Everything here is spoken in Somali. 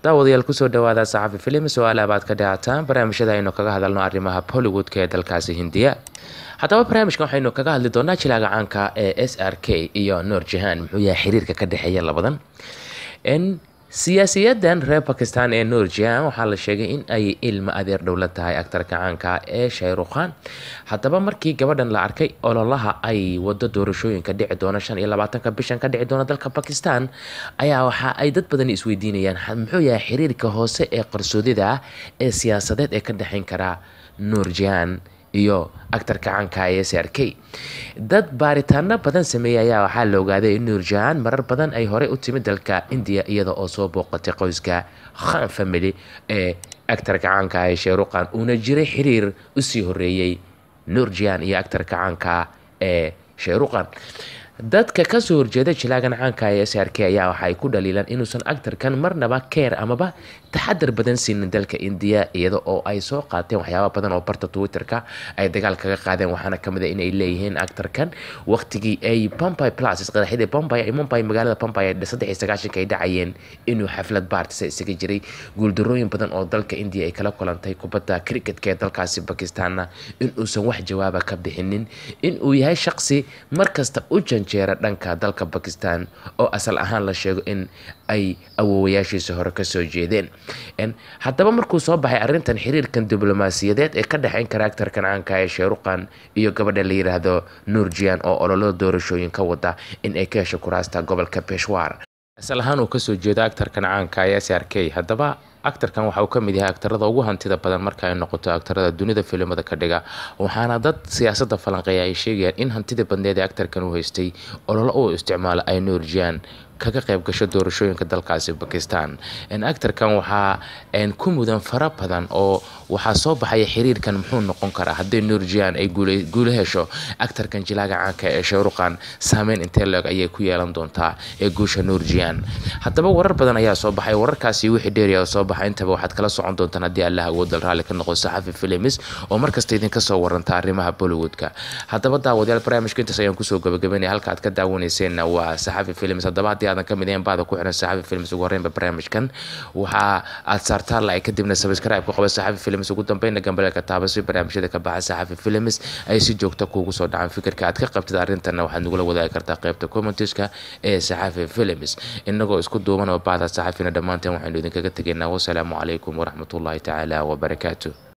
daawadayaal kusoo dhawaada saxafi filim su-aalaha baad ka dhaataan barnaamijyada aynu kaga hadalno arrimaha bollywoodka ee dalkaasi hindiya haddaba barnaamijkan waxaynu kaga hadli doonaa jilaaga caanka ee s r k iyo noor jahan muxuu yahay xiriirka ka dhexeeya labadan siyaasiyaddan reer bakistan ee norjian waxaa la sheegay in ay ilma adeer dhowla tahay aktarka caanka ee shayrukhan haddaba markii gabadhan la arkay ololaha ay wado doorashooyinka dhici doona shan iyo labaatanka bishan ka dhici doona dalka bakistan ayaa waxa ay dad badan isweydiinayaan muxuu yahay xiriirka hoose ee qarsoodyada ah ee siyaasadeed ee ka dhexeyn karaa norjian iyo aktarka caanka ah ee s dad baaritaano badan sameeyey ayaa waxaa la ogaaday in nuurjahaan marar badan ay horey u timid dalka indiya iyada oo soo booqatay qoyska khan family ee aktarka caanka ah ee sheeruqan uuna jiray xiriir usii horeeyey nuurjahaan iyo aktarka caankaa ah ee sheeruqan dadka kasoo horjeeda jilaagan caanka ee s r k ayaa waxa ku dhaliilaan inuusan actarkan marnaba keer amaba taxadar badan siinin dalka indiya iyada oo ay soo qaateen waxyaaba badan oo barta twitterka ay dagaal kaga qaadeen waxaana kamid ah inay leeyihiin actarkan waqtigii ay pompy plus qadaxyadii pompy ay mumbay magaalada pompy saddexiy sagaashanka ay dhacayeen inuu xaflad baartisa isaga jiray guuldarooyin badan oo dalka indiya ay kala kulantay kubadda cricketka ee dalkaasi bakistaanna inuusan wax jawaaba ka bixinin inuu yahay shaqsi markasta u jan shan jeera dhanka dalka bakistan oo asal ahaan la sheego in ay awoowayaashiisa hore kasoo jeedeen haddaba markuu soo baxay arrintan xiriirkan diblomaasiyadeed ee ka dhexeyn kara actar kancaanka ee sheeruqan iyo gabadha la yiraahdo nuurjian oo ololada doorashooyin ka wada in ay ka hesho kuraasta gobolka beshwar asal ahaan uu kasoo jeedo aktarkan caanka ee s r k haddaba actarkan waxa uu ka mid yahay actarada ugu hantida badan marka ay noqoto actarada dunida filimada ka dhiga waxaana dad siyaasada falanqeeya ay sheegayaan in hantida badneed ee actarkan uu haystay ololo uu isticmaalo ay nuurjiyaan kaga qayb gasho doorashooyinka dalkaasi bakistan actarkan waxaa ku mudan fara badan oo waxaa soo baxaya xiriirkan muxuu noqon karaa hadday norjian ay guula hesho actarkan jilaaga caanka ee sheyruqan saameyn intee ayay ku yeelan doontaa ee guusha norjian haddaba warar badan ayaa soo baxay wararkaasi wixii dheeriya soo baxay intaba waxaad kala socon doontaan haddii allaha awoodal raalli ka noqo saxafi filimis oo markasta idinka soo waranta arrimaha bollywoodka haddaba daawadayaal barnaamijka intaas ayaan kusoo gabagabaynaya halka aad ka daawanayseenna waa saxafi filimis haddaba haddii aadan kamid ahayn baada ku xiran saxafi films ugu horreynba barnaamijkan waxa aad saartaa like kadibna subscribe ku qaba saxafi films ugu dambeynna gambaleelka taaba barnaamijyada ka baxa saxafi films ay si joogta kuugu soo dhacaan fikirka aad ka qabtid arrintanna waxaad nagula wadaagi kartaa qeybta commentiska ee saxafi films inagoo isku duuban oo baada saxafina dhammaanteen waxaynu idinkaga tegaynaa wasalaamu calaykum waraxmatullaahi tacaala wabarakaatu